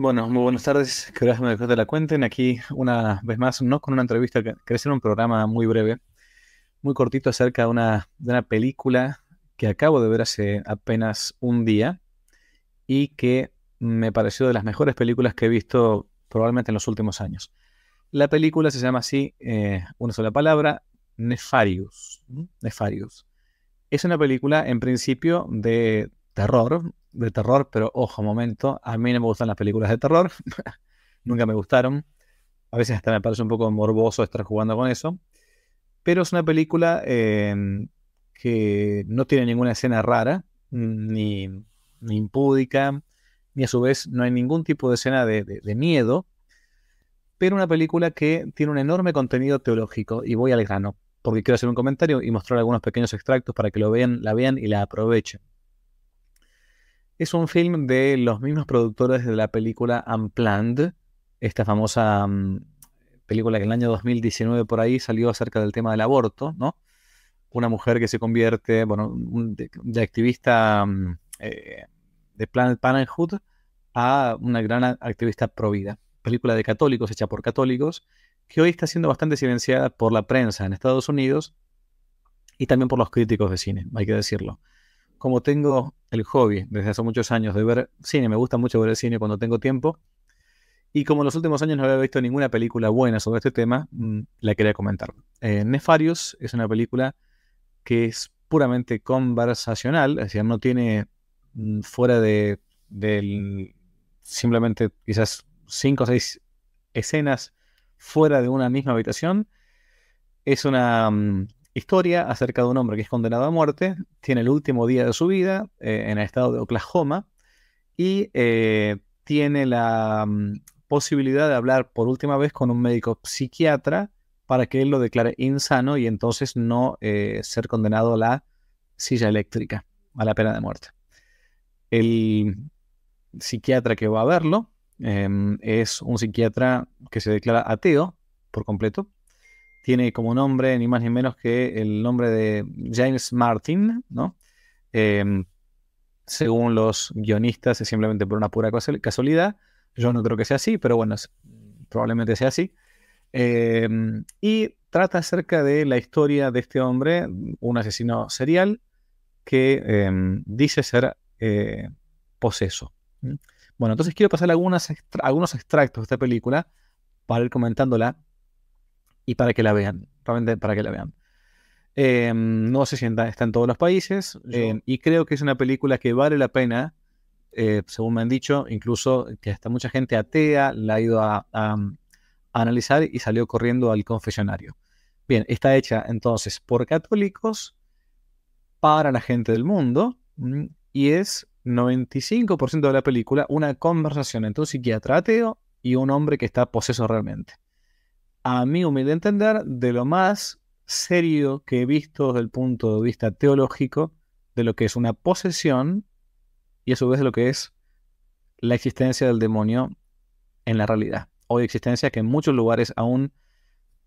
Bueno, muy buenas tardes, que ahora me de la cuenten. Aquí una vez más, no con una entrevista, crecer un programa muy breve, muy cortito acerca de una, película que acabo de ver hace apenas un día y que me pareció de las mejores películas que he visto probablemente en los últimos años. La película se llama así, eh, una sola palabra, Nefarius. Nefarius. Es una película en principio de terror, de terror, pero ojo, momento, a mí no me gustan las películas de terror, nunca me gustaron, a veces hasta me parece un poco morboso estar jugando con eso, pero es una película em, que no tiene ninguna escena rara, ni, impúdica, ni a su vez no hay ningún tipo de escena de, de miedo, pero una película que tiene un enorme contenido teológico, y voy al grano, porque quiero hacer un comentario y mostrar algunos pequeños extractos para que lo vean, la vean y la aprovechen. Es un film de los mismos productores de la película Unplanned, esta famosa mm, película que en el año 2019 por ahí salió acerca del tema del aborto, ¿no? Una mujer que se convierte, bueno, de, activista mm, eh, de Planet Parenthood a una gran activista pro vida. Película de católicos hecha por católicos, que hoy está siendo bastante silenciada por la prensa en Estados Unidos y también por los críticos de cine, hay que decirlo como tengo el hobby desde hace muchos años de ver cine, me gusta mucho ver el cine cuando tengo tiempo, y como en los últimos años no había visto ninguna película buena sobre este tema, mm, la quería comentar. Eh, Nefarious es una película que es puramente conversacional, es decir, no tiene mm, fuera de, simplemente quizás cinco o seis escenas fuera de una misma habitación. Es una mm, historia acerca de un hombre que es condenado a muerte, tiene el último día de su vida eh, en el estado de Oklahoma y eh, tiene la mm, posibilidad de hablar por última vez con un médico psiquiatra para que él lo declare insano y entonces no eh, ser condenado a la silla eléctrica, a la pena de muerte. El psiquiatra que va a verlo em, es un psiquiatra que se declara ateo por completo tiene como nombre ni más ni menos que el nombre de James Martin, ¿no? Em, según los guionistas, es simplemente por una pura casualidad. Yo no creo que sea así, pero bueno, probablemente sea así. Em, y trata acerca de la historia de este hombre, un asesino serial, que em, dice ser eh, poseso. ¿Mm? Bueno, entonces quiero pasar algunas algunos extractos de esta película para ir comentándola y para que la vean, realmente para que la vean. Em, no sé si está, en todos los países em, y creo que es una película que vale la pena, eh, según me han dicho, incluso que hasta mucha gente atea la ha ido a, a analizar y salió corriendo al confesionario. Bien, está hecha entonces por católicos para la gente del mundo mm, y es 95% de la película una conversación entre un psiquiatra ateo y un hombre que está poseso realmente a mi humilde entender, de lo más serio que he visto desde el punto de vista teológico de lo que es una posesión y a su vez de lo que es la existencia del demonio en la realidad. Hoy existencia que en muchos lugares aún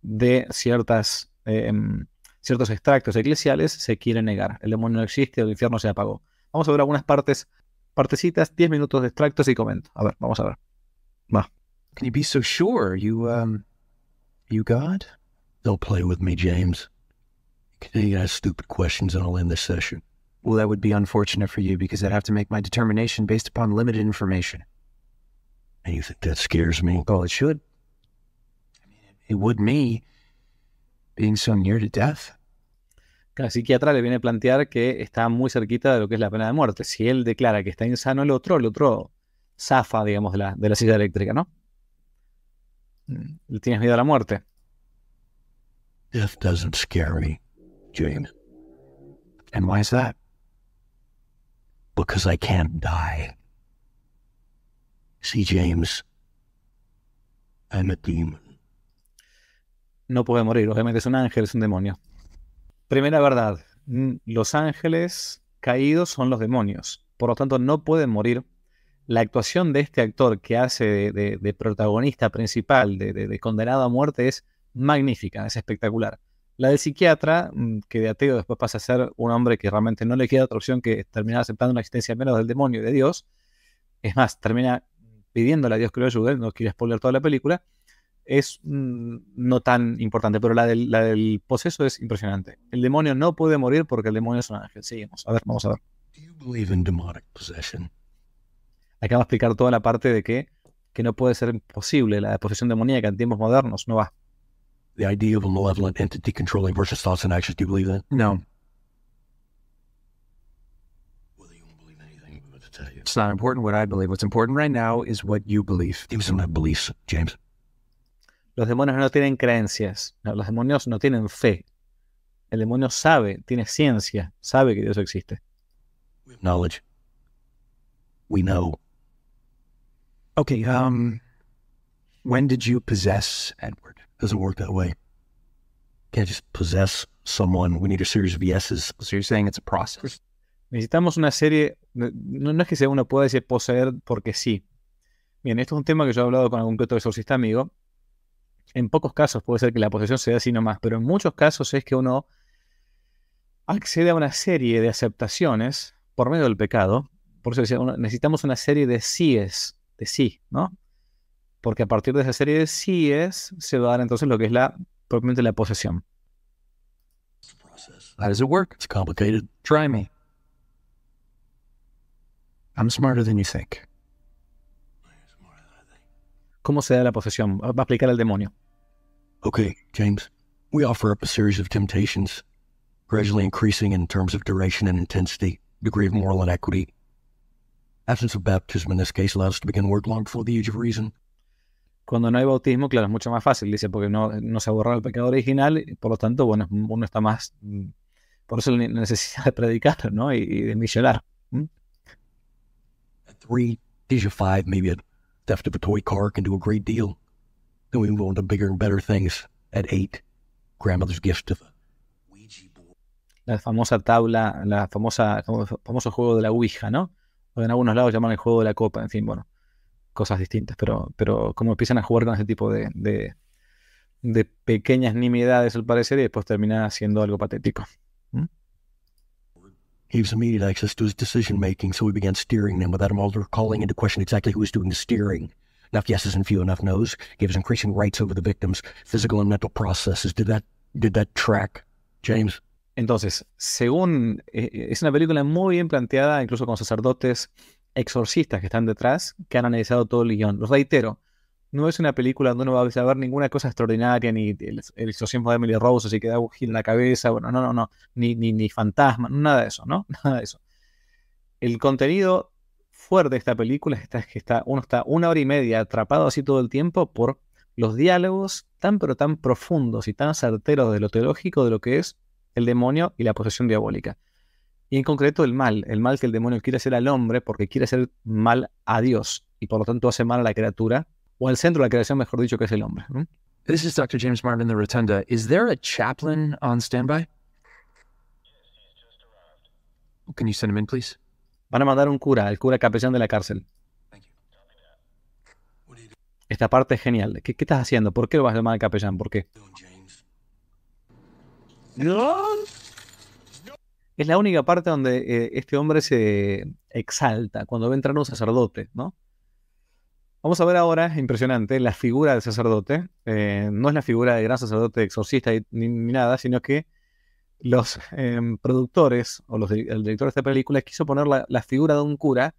de ciertas, eh, em, ciertos extractos eclesiales se quiere negar. El demonio no existe, el infierno se apagó. Vamos a ver algunas partes, partecitas, 10 minutos de extractos y comento. A ver, vamos a ver. Va. Can you be so sure? You, um, You got? Don't play with me, James. Continue to ask stupid questions and I'll end the session. Well, that would be unfortunate for you because I'd have to make my determination based upon limited information. And you think that scares me? Well, it should. I mean, it would me, being so near to death. El psiquiatra le viene a plantear que está muy cerquita de lo que es la pena de muerte. Si él declara que está insano el otro, el otro zafa, digamos, de la, de la silla eléctrica, ¿no? tienes miedo a la muerte? Death doesn't scare me, James. And why is that? Because I can't die. See, James, I'm a No puede morir, obviamente es un ángel, es un demonio. Primera verdad, los ángeles caídos son los demonios, por lo tanto no pueden morir la actuación de este actor que hace de, protagonista principal, de, condenado a muerte, es magnífica, es espectacular. La del psiquiatra, mm, que de ateo después pasa a ser un hombre que realmente no le queda otra opción que terminar aceptando una existencia menos del demonio y de Dios, es más, termina pidiéndole a Dios que lo ayude, no quiere spoiler toda la película, es mm, no tan importante, pero la del, la poseso es impresionante. El demonio no puede morir porque el demonio es un ángel. Seguimos, a ver, vamos a ver acaba de explicar toda la parte de que, que no puede ser posible la deposición demoníaca en tiempos modernos, no va. The idea of a malevolent entity controlling versus thoughts and actions, do you believe that? No. It's not important what I believe. What's important right now is what you believe. Demons don't have beliefs, James. Los demonios no tienen creencias. No, los demonios no tienen fe. El demonio sabe, tiene ciencia, sabe que Dios existe. Knowledge. We know Okay. Um, did you Edward? Does it work that way? Can't just possess someone. We need a series of yeses. So you're saying it's a process. Pues, necesitamos una serie. No, es que sea uno pueda decir poseer porque sí. Bien, esto es un tema que yo he hablado con algún que otro exorcista amigo. En pocos casos puede ser que la posesión sea así nomás, pero en muchos casos es que uno accede a una serie de aceptaciones por medio del pecado. Por eso decía, necesitamos una serie de síes de sí, ¿no? Porque a partir de esa serie de es se va a dar entonces lo que es la propiamente la posesión. How does it work? It's complicated. Try me. I'm smarter than you think. ¿Cómo se da la posesión? Va a aplicar el demonio. Okay, James. We offer up a series of temptations, gradually increasing in terms of duration and intensity, degree of moral inequity, Absence of baptism in this case allows us to begin work long before the age of reason. Cuando no hay bautismo, claro, es mucho más fácil, dice, porque no, no se ha borrado el pecado original, y por lo tanto, bueno, uno está más. Mm, por eso la necesidad de predicar, ¿no? Y, y de misionar. ¿Mm? Three, age five, maybe a theft of a toy car can do a great deal. Then we move on to bigger and better things. At eight, grandmother's gift to the Ouija board. La famosa tabla, la famosa, famoso juego de la Ouija, ¿no? o en algunos lados llaman el juego de la copa, en fin, bueno, cosas distintas, pero, pero como empiezan a jugar con ese tipo de, de, de pequeñas nimiedades al parecer y después termina siendo algo patético. He Gives immediate access to his decision making, so we began steering them without Mulder calling into question exactly who was doing the steering. Enough yeses and few enough no's gives increasing rights over the victims' physical and mental processes. Did that did that track, James? Entonces, según eh, eh, es una película muy bien planteada, incluso con sacerdotes exorcistas que están detrás, que han analizado todo el guión. Los reitero, no es una película donde uno va a ver ninguna cosa extraordinaria, ni el, el de Emily Rose, así que da un en la cabeza, bueno, no, no, no, ni, ni, ni fantasma, nada de eso, ¿no? Nada de eso. El contenido fuerte de esta película es que está, uno está una hora y media atrapado así todo el tiempo por los diálogos tan pero tan profundos y tan certeros de lo teológico de lo que es el demonio y la posesión diabólica. Y en concreto el mal, el mal que el demonio quiere hacer al hombre porque quiere hacer mal a Dios y por lo tanto hace mal a la criatura o al centro de la creación, mejor dicho, que es el hombre. This is Dr. James Martin the Rotunda. Is there a chaplain on standby? Can you send him in, please? Van a mandar un cura, el cura capellán de la cárcel. Esta parte es genial. ¿Qué, qué estás haciendo? ¿Por qué lo vas a llamar capellán? ¿Por qué? Es la única parte donde eh, este hombre se exalta cuando ve entrar un sacerdote, ¿no? Vamos a ver ahora, impresionante, la figura del sacerdote. Eh, no es la figura del gran sacerdote exorcista ni, nada, sino que los em, productores o los el director de esta película quiso poner la, figura de un cura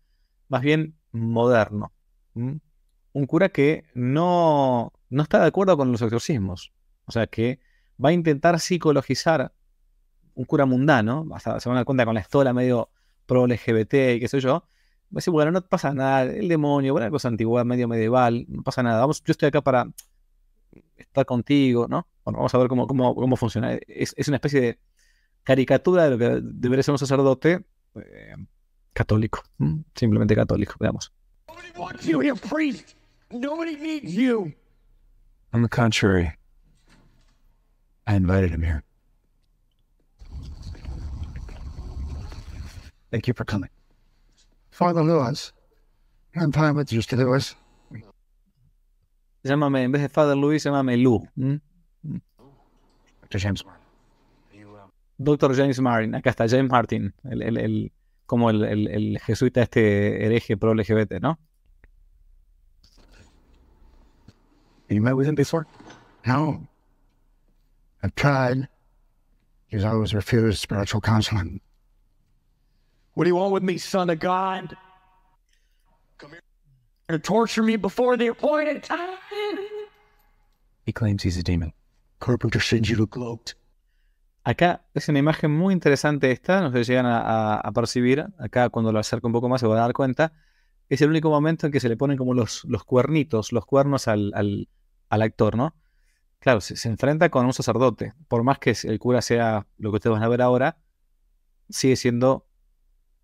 más bien moderno. Un cura que no, no está de acuerdo con los exorcismos. O sea, que va a intentar psicologizar un cura mundano, hasta se van a dar cuenta con la estola medio pro LGBT y qué sé yo, va a decir, bueno, no pasa nada, el demonio, bueno, cosa antigua, medio medieval, no pasa nada, vamos, yo estoy acá para estar contigo, ¿no? Bueno, vamos a ver cómo, cómo, cómo funciona. Es, una especie de caricatura de lo que debería ser un sacerdote eh, católico, simplemente católico, veamos. Nobody a I invited him here. Thank you for coming. Father Lewis, I'm fine with you, Lewis. Llámame, en vez de Father Lewis, llámame Lou. Lu. Hmm? Hmm. Dr. James Martin. Doctor James Martin, acá está James Martin, el, el, el como el, el, jesuita este hereje pro LGBT, ¿no? ¿Has met with él antes? No. I've tried. He's always refused spiritual counseling. What do you want with me, son of God? Come here and torture me before the appointed time. He claims he's a demon. Carpenter said you look cloaked. Acá es una imagen muy interesante esta, no si llegan a, a, percibir, acá cuando lo acerco un poco más se van a dar cuenta, es el único momento en que se le ponen como los, los cuernitos, los cuernos al, al, al actor, ¿no? claro, se, enfrenta con un sacerdote. Por más que el cura sea lo que ustedes van a ver ahora, sigue siendo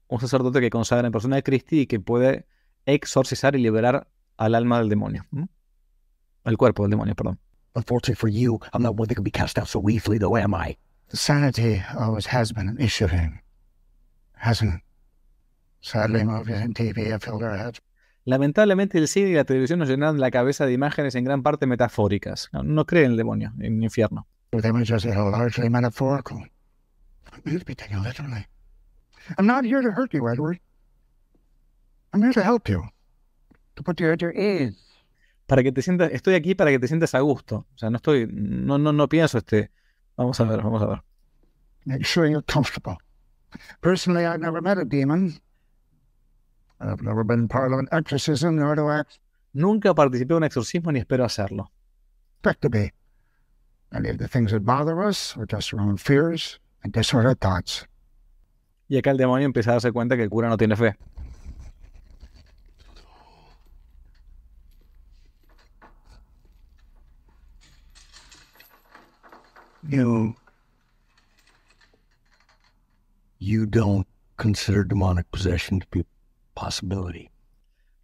un sacerdote que consagra en persona de Cristi y que puede exorcizar y liberar al alma del demonio. Al cuerpo del demonio, perdón. Unfortunately for you, I'm not one that can be cast out so easily, though, am I? The sanity always has been an issue him. Hasn't. Sadly, my TV have filled our heads. Lamentablemente el cine y la televisión nos llenan la cabeza de imágenes en gran parte metafóricas. No, creen en el demonio, en el infierno. Oh, para que te sientas, estoy aquí para que te sientas a gusto. O sea, no estoy, no, no, no pienso este. Vamos a ver, vamos a ver. Make sure comfortable. Personally, I've never met a demon. I've never been part of an exorcism, Act. Nunca participé en un exorcismo ni espero hacerlo. Expect to be. Any of the things that bother us are just our own fears and disordered thoughts. Y acá el demonio empieza a darse cuenta que el cura no tiene fe. You, you don't consider demonic possession to be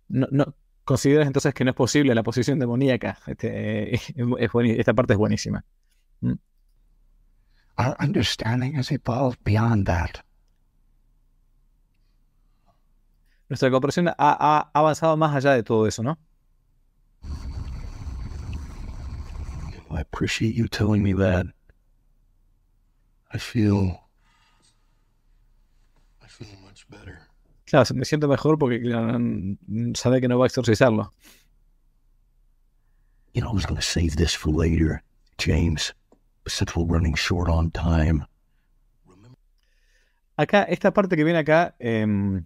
No, ¿Consideras entonces que no es posible la posición demoníaca? Este, eh, es, esta parte es buenísima. Mm. Nuestra comprensión ha, avanzado más allá de todo eso, ¿no? I appreciate you telling me that. Claro, me siento mejor porque sabe que no va a exorcizarlo. Acá, esta parte que viene acá, em,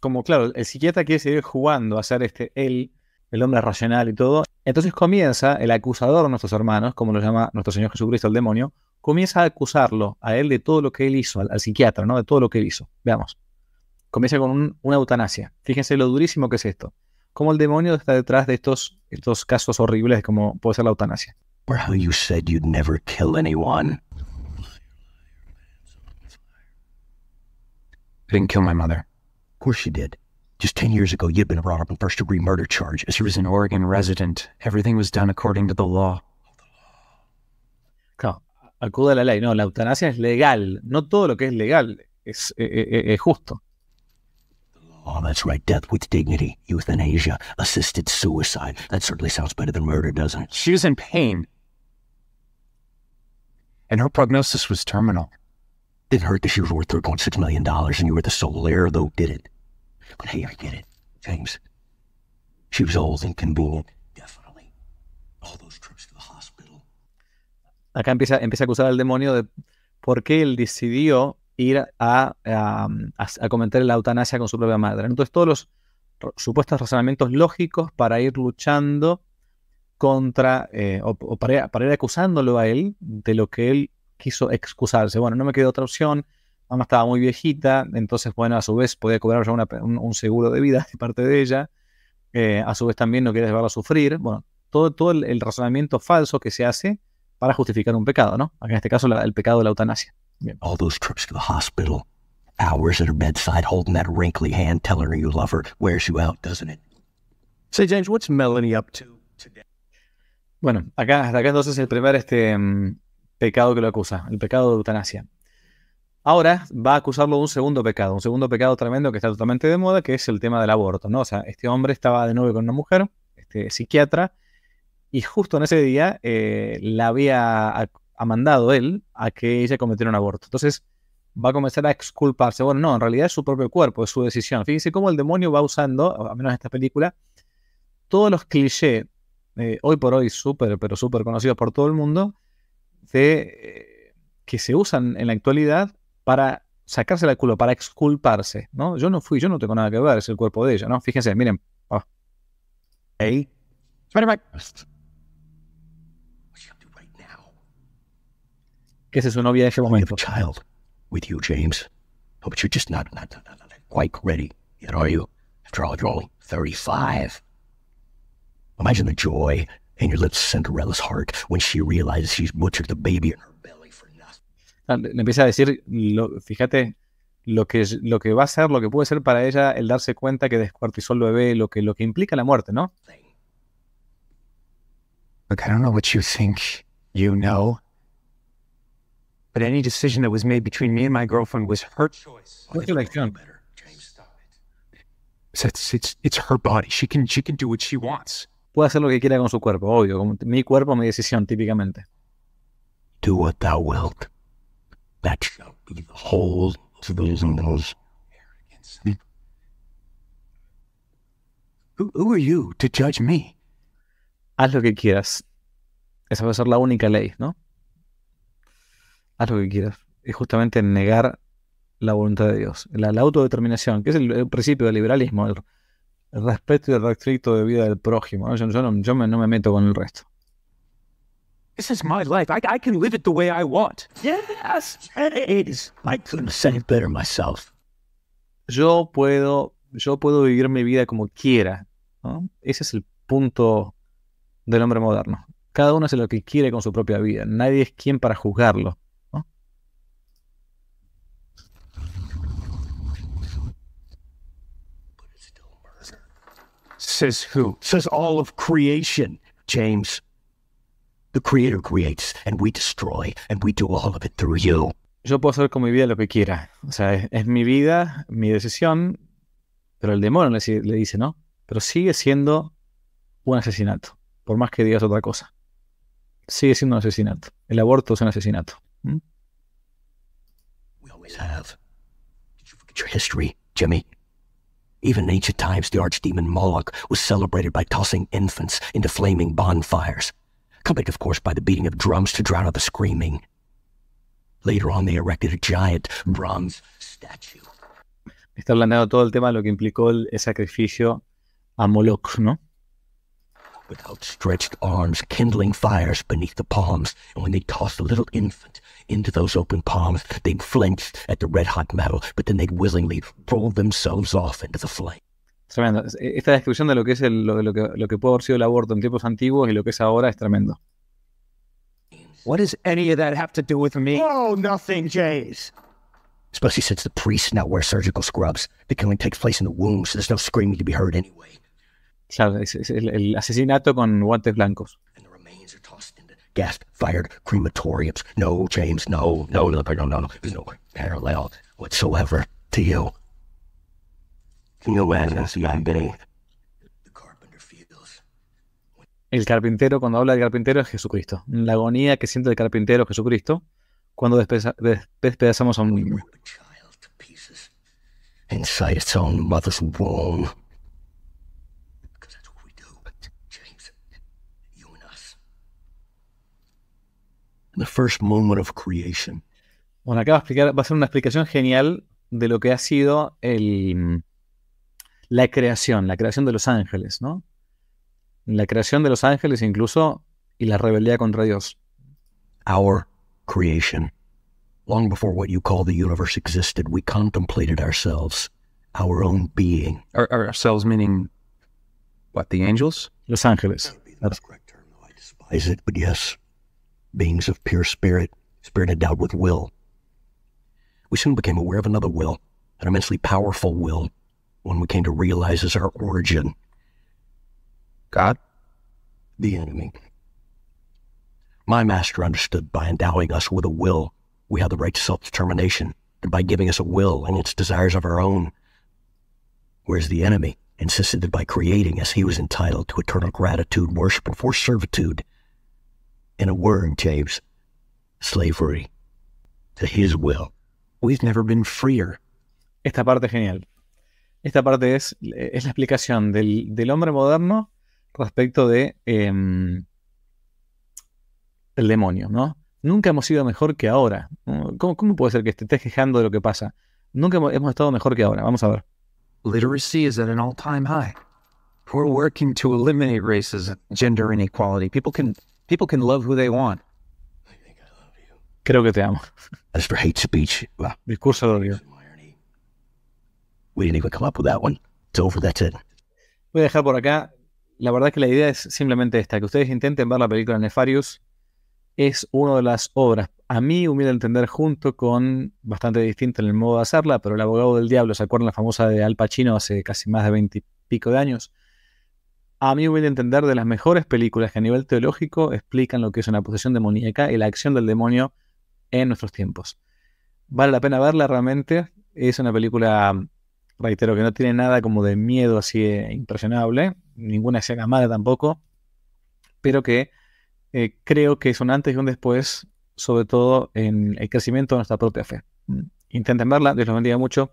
como claro, el psiquiatra quiere seguir jugando a ser este él, el hombre racional y todo. Entonces comienza el acusador de nuestros hermanos, como lo llama nuestro Señor Jesucristo el demonio, comienza a acusarlo a él de todo lo que él hizo, al, psiquiatra, ¿no? De todo lo que él hizo. Veamos comienza con un, una eutanasia. Fíjense lo durísimo que es esto. ¿Cómo el demonio está detrás de estos, estos casos horribles como puede ser la eutanasia? Bro, you said you'd never kill anyone. I didn't kill my mother. Of course you did. Just 10 years ago, you'd been brought up on first degree murder charges. She was an Oregon resident. Everything was done according to the law. Claro, acude a la ley. No, la eutanasia es legal. No todo lo que es legal es, es, eh, eh, eh, es justo. Oh, that's right. Death with dignity, euthanasia, assisted suicide. That certainly sounds better than murder, doesn't it? She was in pain. And her prognosis was terminal. It hurt that she was worth $3.6 million and you were the sole heir, though, did it? But hey, I get it, James. She was old and convenient. Definitely. All those trips to the hospital. Acá empieza, empieza a acusar al demonio de por qué él decidió ir a, a, cometer la eutanasia con su propia madre. Entonces, todos los supuestos razonamientos lógicos para ir luchando contra, eh, o, para, ir acusándolo a él de lo que él quiso excusarse. Bueno, no me quedó otra opción, mamá estaba muy viejita, entonces, bueno, a su vez podía cobrar ya un, seguro de vida de parte de ella, eh, a su vez también no quería llevarla a sufrir, bueno, todo, todo el, razonamiento falso que se hace para justificar un pecado, ¿no? en este caso el pecado de la eutanasia all those trips to hospital, hours at her bedside holding that wrinkly hand, telling her you love her, wears you out, doesn't it? Say, James, what's Melanie up to today? Bueno, acá, hasta acá entonces el primer este, mm, pecado que lo acusa, el pecado de eutanasia. Ahora va a acusarlo de un segundo pecado, un segundo pecado tremendo que está totalmente de moda, que es el tema del aborto, ¿no? sea, este hombre estaba de nuevo con una mujer, este psiquiatra, y justo en ese día eh, la había ha mandado él a que ella cometiera un aborto. Entonces va a comenzar a exculparse. Bueno, no, en realidad es su propio cuerpo, es su decisión. Fíjense cómo el demonio va usando, a menos en esta película, todos los clichés, eh, hoy por hoy súper, pero súper conocidos por todo el mundo, de, eh, que se usan en la actualidad para sacarse la culo, para exculparse, ¿no? Yo no fui, yo no tengo nada que ver, es el cuerpo de ella, ¿no? Fíjense, miren. Hey. Oh. que es su novia en ese momento. child with you, James. But you're just not, not, not, not quite ready yet, are you? After all, you're only 35. Imagine the joy in your little Cinderella's heart when she realizes she's butchered the baby in her belly for nothing. Le empieza a decir, lo, fíjate, lo que, lo que va a ser, lo que puede ser para ella el darse cuenta que descuartizó el bebé, lo que, lo que implica la muerte, ¿no? Look, I don't know what you think you know. But any decision that was made between me and my girlfriend was her choice. Look at that gun better. James, stop it. It's, it's, it's her body. She can, she can do what she wants. Puede hacer lo que quiera con su cuerpo, obvio. Mi cuerpo, mi decisión, típicamente. Do what thou wilt. That shall be the whole to those and those. Who, who are you to judge me? Haz lo que quieras. Esa va a ser la única ley, ¿no? haz lo que quieras. Es justamente negar la voluntad de Dios, la, autodeterminación, que es el, principio del liberalismo, el, respeto y el restricto de vida del prójimo. Yo, no, me, meto con el resto. Yo puedo, yo puedo vivir mi vida como quiera. Ese es el punto del hombre moderno. Cada uno hace lo que quiere con su propia vida. Nadie es quien para juzgarlo. Says who? Says all of creation, James. The creator creates and we destroy and we do all of it through you. Yo puedo hacer con mi vida lo que quiera. O sea, es, mi vida, mi decisión, pero el demonio le, dice, ¿no? Pero sigue siendo un asesinato, por más que digas otra cosa. Sigue siendo un asesinato. El aborto es un asesinato. ¿Mm? We always have. Did you forget your history, Jimmy? Even in ancient times, the archdemon Moloch was celebrated by tossing infants into flaming bonfires, accompanied, of course, by the beating of drums to drown out the screaming. Later on, they erected a giant bronze statue. Está hablando todo el tema de lo que implicó el sacrificio a Moloch, ¿no? with outstretched arms kindling fires beneath the palms, and when they tossed a little infant into those open palms, they'd flinch at the red hot metal, but then they'd willingly roll themselves off into the flame. Tremendo. Esta descripción de lo que es el, lo, lo, que, lo que pudo haber sido el aborto en tiempos antiguos y lo que es ahora es tremendo. What does any of that have to do with me? Oh, nothing, Jays. Especially since the priests now wear surgical scrubs. The killing takes place in the womb, so there's no screaming to be heard anyway. Claro, es, es el, el, asesinato con guantes blancos. Gas fired crematoriums. No, James, no, no, no, no, no, no. There's no parallel whatsoever to you. Can you imagine? See, I'm El carpintero, cuando habla del carpintero, es Jesucristo. La agonía que siente el carpintero es Jesucristo cuando despedazamos a un niño. Inside its own mother's womb. the first moment of creation. Bueno, acá va explicar, va a ser una explicación genial de lo que ha sido el, la creación, la creación de los ángeles, ¿no? La creación de los ángeles incluso y la rebeldía contra Dios. Our creation. Long before what you call the universe existed, we contemplated ourselves, our own being. Our, ourselves meaning what, the angels? Los ángeles. That's the correct term, though I despise it, but yes beings of pure spirit, spirit endowed with will. We soon became aware of another will, an immensely powerful will, one we came to realize as our origin. God? The enemy. My master understood by endowing us with a will, we had the right to self-determination, and by giving us a will and its desires of our own, whereas the enemy insisted that by creating us, he was entitled to eternal gratitude, worship, and forced servitude, in a word, James, slavery to his will. We've never been freer. Esta parte es genial. Esta parte es, es la explicación del, del, hombre moderno respecto de em, el demonio, ¿no? Nunca hemos sido mejor que ahora. ¿Cómo, ¿Cómo, puede ser que te estés quejando de lo que pasa? Nunca hemos estado mejor que ahora. Vamos a ver. Literacy is at an all-time high. We're working to eliminate racism, gender inequality. People can People can love who they want. Creo que te amo. discurso de odio. We didn't with that one. Voy a dejar por acá. La verdad es que la idea es simplemente esta, que ustedes intenten ver la película Nefarius. Es una de las obras, a mí humilde entender, junto con bastante distinta en el modo de hacerla, pero El abogado del diablo, ¿se acuerdan la famosa de Al Pacino hace casi más de 20 y pico de años? a mí me voy a entender, de las mejores películas que a nivel teológico explican lo que es una posesión demoníaca y la acción del demonio en nuestros tiempos. Vale la pena verla realmente. Es una película, reitero, que no tiene nada como de miedo así eh, impresionable, ninguna escena mala tampoco, pero que eh, creo que es un antes y un después, sobre todo en el crecimiento de nuestra propia fe. Mm. Intenten verla, Dios los bendiga mucho